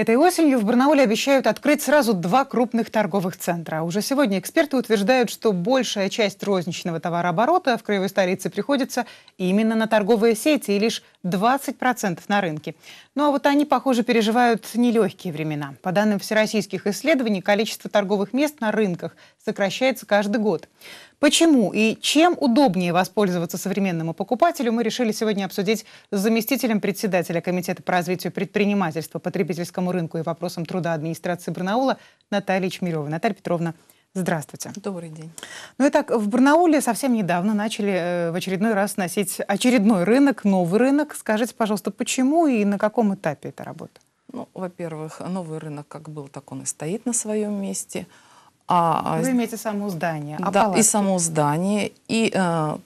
Этой осенью в Барнауле обещают открыть сразу два крупных торговых центра. Уже сегодня эксперты утверждают, что большая часть розничного товарооборота в краевой столице приходится именно на торговые сети и лишь 20% на рынке. Ну а вот они, похоже, переживают нелегкие времена. По данным всероссийских исследований, количество торговых мест на рынках сокращается каждый год. Почему и чем удобнее воспользоваться современному покупателю, мы решили сегодня обсудить с заместителем председателя Комитета по развитию предпринимательства, потребительскому рынку и вопросам труда администрации Барнаула Натальей Чмиревой. Наталья Петровна, Здравствуйте. Добрый день. Ну и так, в Барнауле совсем недавно начали э, в очередной раз носить очередной рынок, новый рынок. Скажите, пожалуйста, почему и на каком этапе эта работа? Ну, во-первых, новый рынок как был, так он и стоит на своем месте – а, а, Вы имеете само здание. А да, палатки? и само здание, и э,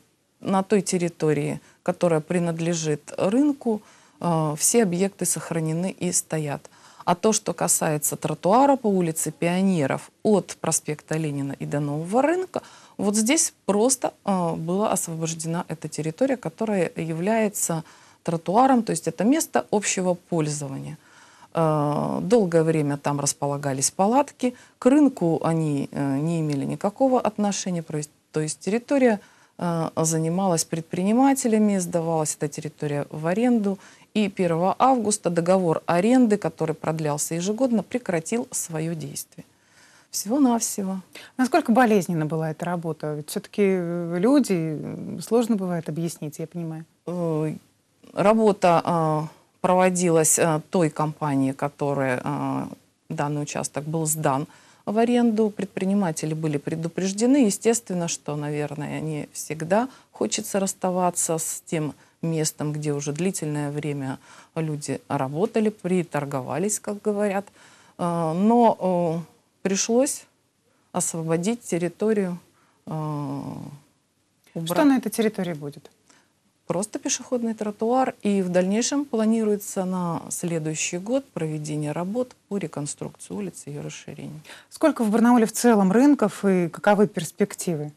на той территории, которая принадлежит рынку, э, все объекты сохранены и стоят. А то, что касается тротуара по улице Пионеров от проспекта Ленина и до Нового рынка, вот здесь просто э, была освобождена эта территория, которая является тротуаром, то есть это место общего пользования. Э, долгое время там располагались палатки. К рынку они э, не имели никакого отношения. То есть территория э, занималась предпринимателями, сдавалась эта территория в аренду. И 1 августа договор аренды, который продлялся ежегодно, прекратил свое действие. Всего-навсего. Насколько болезненно была эта работа? Ведь все-таки люди сложно бывает объяснить, я понимаю. Работа а, проводилась э, той компании, которая э, данный участок был сдан в аренду. Предприниматели были предупреждены. Естественно, что, наверное, не всегда хочется расставаться с тем местом, где уже длительное время люди работали, приторговались, как говорят. Э, но пришлось освободить территорию. Убрать. Что на этой территории будет? просто пешеходный тротуар. И в дальнейшем планируется на следующий год проведение работ по реконструкции улицы и ее расширению. Сколько в Барнауле в целом рынков и каковы перспективы?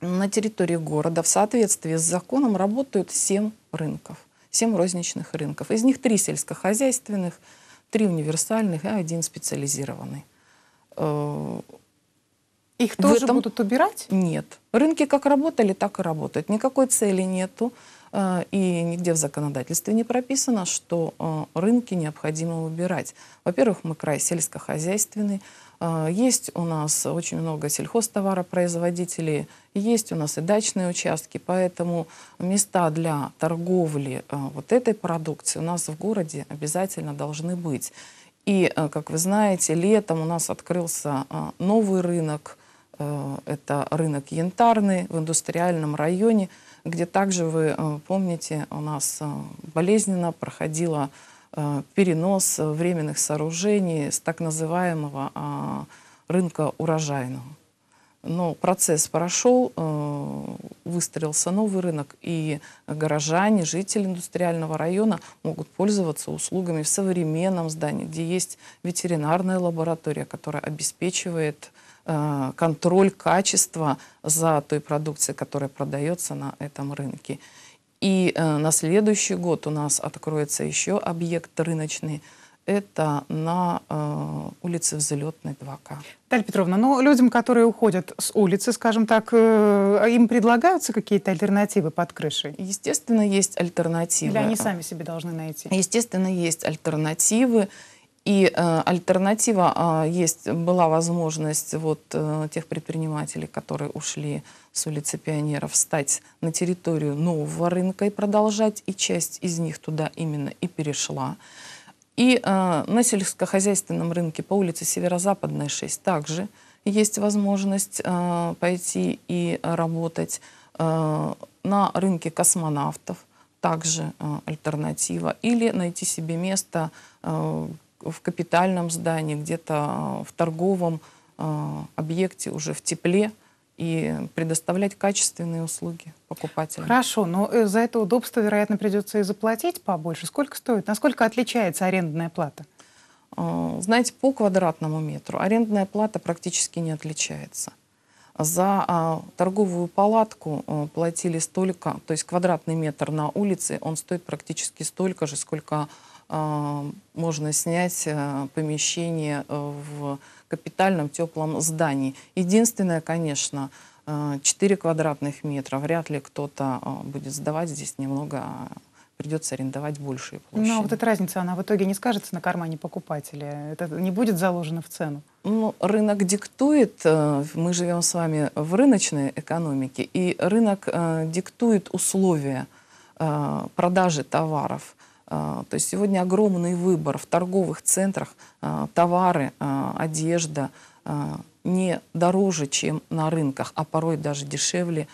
На территории города в соответствии с законом работают 7 рынков, 7 розничных рынков. Из них 3 сельскохозяйственных, 3 универсальных и один специализированный. Э, их тоже этом... будут убирать? Нет. Рынки как работали, так и работают. Никакой цели нету. Э, и нигде в законодательстве не прописано, что э, рынки необходимо убирать. Во-первых, мы край сельскохозяйственный. Э, есть у нас очень много сельхозтоваропроизводителей, есть у нас и дачные участки, поэтому места для торговли вот этой продукции у нас в городе обязательно должны быть. И, как вы знаете, летом у нас открылся новый рынок Э, это рынок янтарный в индустриальном районе, где также, вы э, помните, у нас э, болезненно проходила перенос временных сооружений с так называемого а, рынка урожайного. Но процесс прошел, выстроился новый рынок, и горожане, жители индустриального района могут пользоваться услугами в современном здании, где есть ветеринарная лаборатория, которая обеспечивает Э, контроль качества за той продукцией, которая продается на этом рынке. И э, на следующий год у нас откроется еще объект рыночный, это на э, улице Взлетной 2К. Наталья Петровна, но ну, людям, которые уходят с улицы, скажем так, э, а им предлагаются какие-то альтернативы под крышей? Естественно, есть альтернативы. Или они сами себе должны найти? Естественно, есть альтернативы. И э, альтернатива а, есть, была возможность вот э, тех предпринимателей, которые ушли с улицы Пионеров, встать на территорию нового рынка и продолжать, и часть из них туда именно и перешла. И э, на сельскохозяйственном рынке по улице северо западная 6 также есть возможность пойти и работать. на рынке космонавтов также альтернатива. Или найти себе место в капитальном здании, где-то э, в торговом э, объекте, уже в тепле и предоставлять качественные услуги покупателям. Хорошо, но э, за это удобство, вероятно, придется и заплатить побольше. Сколько стоит? Насколько отличается арендная плата? Знаете, по квадратному метру арендная плата практически не отличается. За а, торговую палатку платили столько, то есть квадратный метр на улице, он стоит практически столько же, сколько а, можно снять э, помещение э, в капитальном теплом здании. Единственное, конечно, 4 э, квадратных метра. Вряд ли кто-то будет сдавать здесь немного а, придется арендовать большие ну, а площади. Но вот эта разница, она в итоге не скажется на кармане покупателя? Это не будет заложено в цену? Ну, рынок диктует, мы живем с вами в рыночной экономике, и рынок диктует условия продажи товаров – а, то есть сегодня огромный выбор в торговых центрах, а, товары, а, одежда не дороже, чем на рынках, а порой даже дешевле.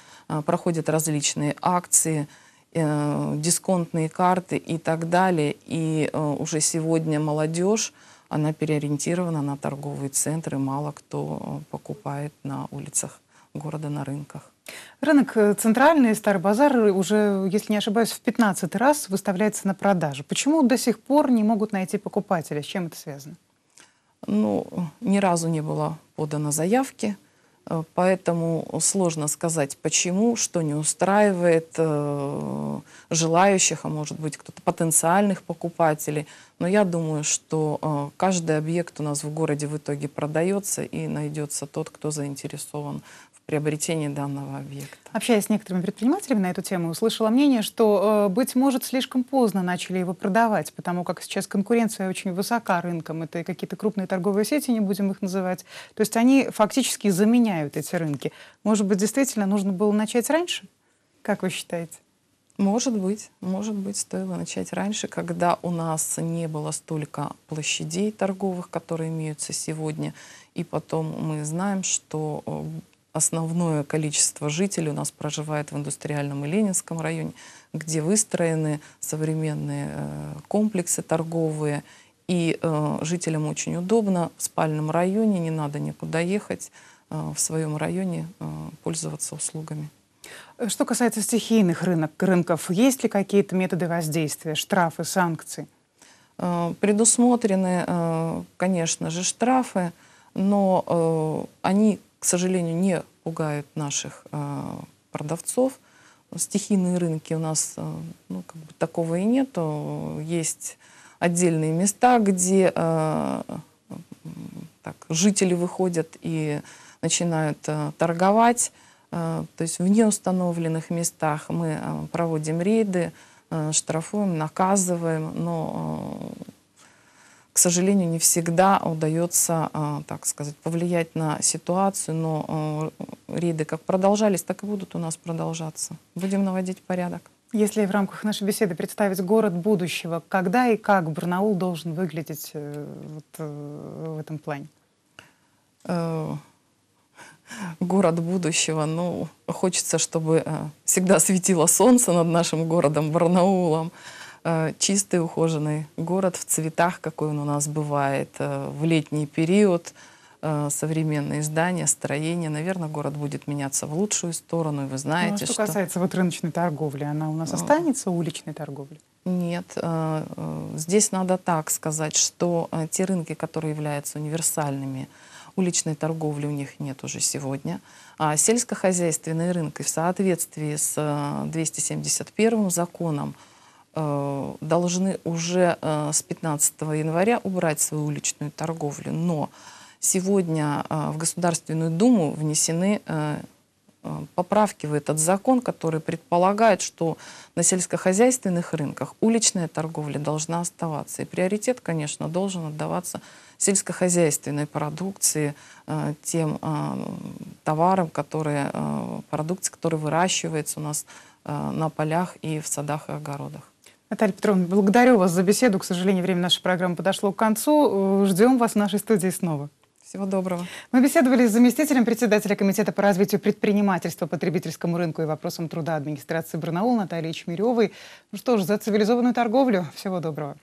Проходят различные акции, э, дисконтные карты и так далее. И э, уже сегодня молодежь, она переориентирована на торговые центры, мало кто э, покупает на улицах города, на рынках. Рынок э, центральный, Старый базар, э, уже, если не ошибаюсь, в 15 раз выставляется на продажу. Почему до сих пор не могут найти покупателя? С чем это связано? Ну, ни разу не было подано заявки, э, поэтому сложно сказать, почему, что не устраивает э, желающих, а может быть, кто-то потенциальных покупателей. Но я думаю, что э, каждый объект у нас в городе в итоге продается и найдется тот, кто заинтересован приобретения данного объекта. Общаясь с некоторыми предпринимателями на эту тему, услышала мнение, что, э, быть может, слишком поздно начали его продавать, потому как сейчас конкуренция очень высока рынком. Это какие-то крупные торговые сети, не будем их называть. То есть они фактически заменяют эти рынки. Может быть, действительно нужно было начать раньше? Как вы считаете? Может быть, может быть, стоило начать раньше, когда у нас не было столько площадей торговых, которые имеются сегодня. И потом мы знаем, что э, основное количество жителей у нас проживает в индустриальном и Ленинском районе, где выстроены современные э, комплексы торговые. И э, жителям очень удобно, в спальном районе не надо никуда ехать, э, в своем районе пользоваться услугами. Что касается стихийных рынок, рынков, есть ли какие-то методы воздействия, штрафы, санкции? предусмотрены, конечно же, штрафы но они к сожалению, не пугают наших а, продавцов. Стихийные рынки у нас а, ну, как бы такого и нету. Есть отдельные места, где а, так, жители выходят и начинают торговать. То есть в неустановленных местах мы проводим рейды, штрафуем, наказываем, но к сожалению, не всегда удается, а, так сказать, повлиять на ситуацию, но а, рейды как продолжались, так и будут у нас продолжаться. Будем наводить порядок. Если в рамках нашей беседы представить город будущего, когда и как Барнаул должен выглядеть э, вот э, в этом плане? Э, город будущего. Ну, хочется, чтобы всегда светило солнце над нашим городом Барнаулом. Э, чистый, ухоженный город в цветах, какой он у нас бывает э, в летний период, э, современные здания, строения. Наверное, город будет меняться в лучшую сторону, и вы ну, а знаете, ну, что... что касается вот рыночной торговли, она у нас а. останется уличной торговли Нет. Здесь надо так сказать, что те рынки, которые являются универсальными, уличной торговли у них нет уже сегодня. А сельскохозяйственные рынки в соответствии с 271 законом Э, должны уже э, с 15 января убрать свою уличную торговлю. Но сегодня э, в Государственную Думу внесены поправки в этот закон, который предполагает, что на сельскохозяйственных рынках уличная торговля должна оставаться. И приоритет, конечно, должен отдаваться сельскохозяйственной продукции, тем товарам, которые, продукции, которые выращивается у нас на полях и в садах и огородах. Наталья Петровна, благодарю вас за беседу. К сожалению, время нашей программы подошло к концу. Э, ждем вас в нашей студии снова. Всего доброго. Мы беседовали с заместителем председателя Комитета по развитию предпринимательства, потребительскому рынку и вопросам труда администрации Барнаул Натальей Чмиревой. Ну что ж, за цивилизованную торговлю. Всего доброго.